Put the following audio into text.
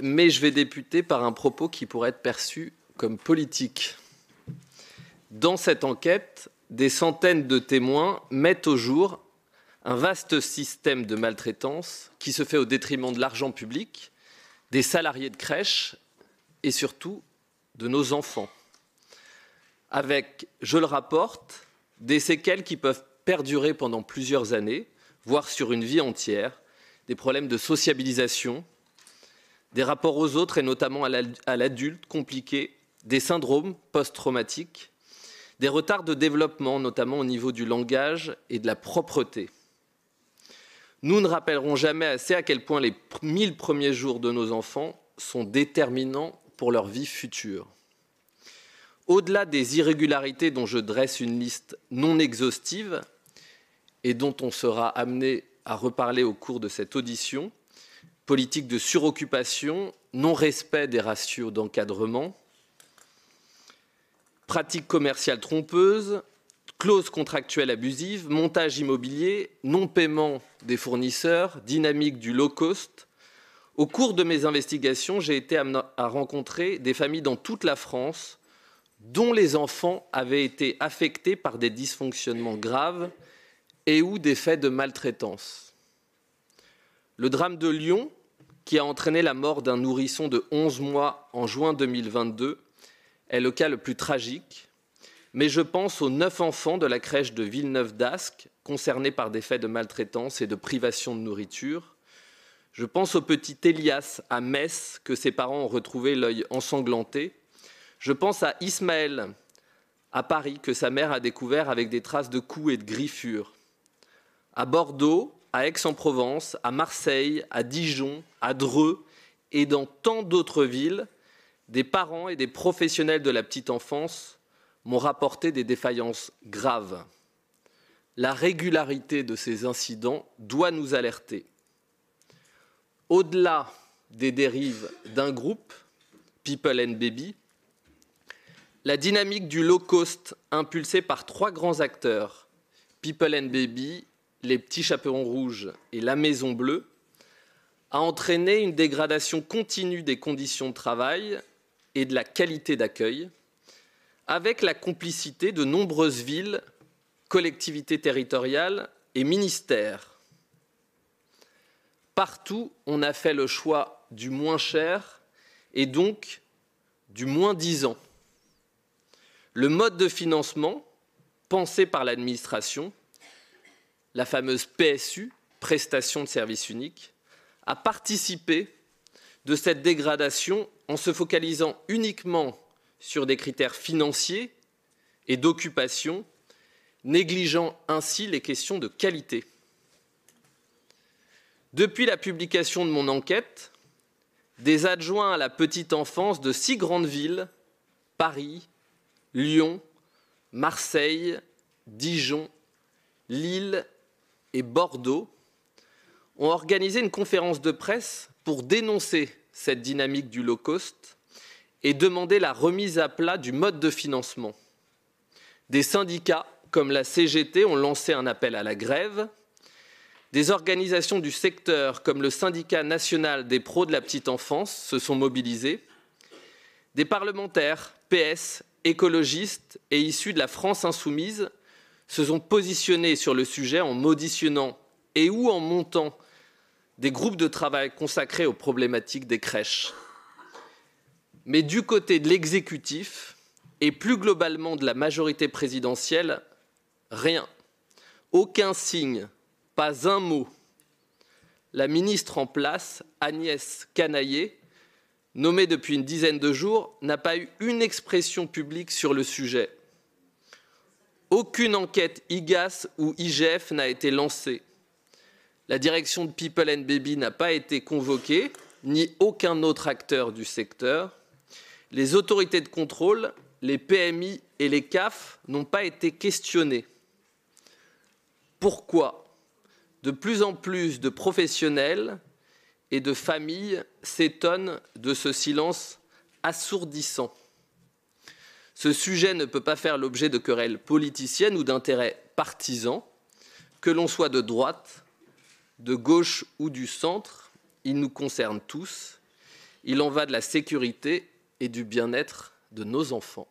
mais je vais députer par un propos qui pourrait être perçu comme politique. Dans cette enquête, des centaines de témoins mettent au jour un vaste système de maltraitance qui se fait au détriment de l'argent public, des salariés de crèche et surtout de nos enfants. Avec, je le rapporte, des séquelles qui peuvent perdurer pendant plusieurs années, voire sur une vie entière, des problèmes de sociabilisation, des rapports aux autres et notamment à l'adulte compliqués, des syndromes post-traumatiques, des retards de développement, notamment au niveau du langage et de la propreté. Nous ne rappellerons jamais assez à quel point les 1000 premiers jours de nos enfants sont déterminants pour leur vie future. Au-delà des irrégularités dont je dresse une liste non exhaustive et dont on sera amené à reparler au cours de cette audition, politique de suroccupation, non-respect des ratios d'encadrement, pratiques commerciales trompeuses, clauses contractuelles abusives, montage immobilier, non-paiement des fournisseurs, dynamique du low cost. Au cours de mes investigations, j'ai été à rencontrer des familles dans toute la France dont les enfants avaient été affectés par des dysfonctionnements graves et ou des faits de maltraitance. Le drame de Lyon, qui a entraîné la mort d'un nourrisson de 11 mois en juin 2022, est le cas le plus tragique, mais je pense aux neuf enfants de la crèche de Villeneuve d'Ascq concernés par des faits de maltraitance et de privation de nourriture. Je pense au petit Elias à Metz que ses parents ont retrouvé l'œil ensanglanté. Je pense à Ismaël à Paris que sa mère a découvert avec des traces de coups et de griffures. À Bordeaux, à Aix-en-Provence, à Marseille, à Dijon, à Dreux et dans tant d'autres villes, des parents et des professionnels de la petite enfance m'ont rapporté des défaillances graves. La régularité de ces incidents doit nous alerter. Au-delà des dérives d'un groupe, People and Baby, la dynamique du low cost impulsée par trois grands acteurs, People and Baby, les petits chaperons rouges et la maison bleue, a entraîné une dégradation continue des conditions de travail et de la qualité d'accueil, avec la complicité de nombreuses villes, collectivités territoriales et ministères. Partout, on a fait le choix du moins cher et donc du moins disant. Le mode de financement, pensé par l'administration, la fameuse PSU, prestation de service unique, a participé de cette dégradation en se focalisant uniquement sur des critères financiers et d'occupation, négligeant ainsi les questions de qualité. Depuis la publication de mon enquête, des adjoints à la petite enfance de six grandes villes, Paris, Lyon, Marseille, Dijon, Lille et Bordeaux ont organisé une conférence de presse pour dénoncer cette dynamique du low cost et demander la remise à plat du mode de financement. Des syndicats comme la CGT ont lancé un appel à la grève. Des organisations du secteur comme le syndicat national des pros de la petite enfance se sont mobilisées. Des parlementaires PS, écologistes et issus de la France insoumise se sont positionnés sur le sujet en auditionnant et ou en montant des groupes de travail consacrés aux problématiques des crèches. Mais du côté de l'exécutif et plus globalement de la majorité présidentielle, rien. Aucun signe, pas un mot. La ministre en place, Agnès Canaillé, nommée depuis une dizaine de jours, n'a pas eu une expression publique sur le sujet aucune enquête IGAS ou IGF n'a été lancée. La direction de People and Baby n'a pas été convoquée, ni aucun autre acteur du secteur. Les autorités de contrôle, les PMI et les CAF n'ont pas été questionnés. Pourquoi De plus en plus de professionnels et de familles s'étonnent de ce silence assourdissant. Ce sujet ne peut pas faire l'objet de querelles politiciennes ou d'intérêts partisans. Que l'on soit de droite, de gauche ou du centre, il nous concerne tous. Il en va de la sécurité et du bien-être de nos enfants.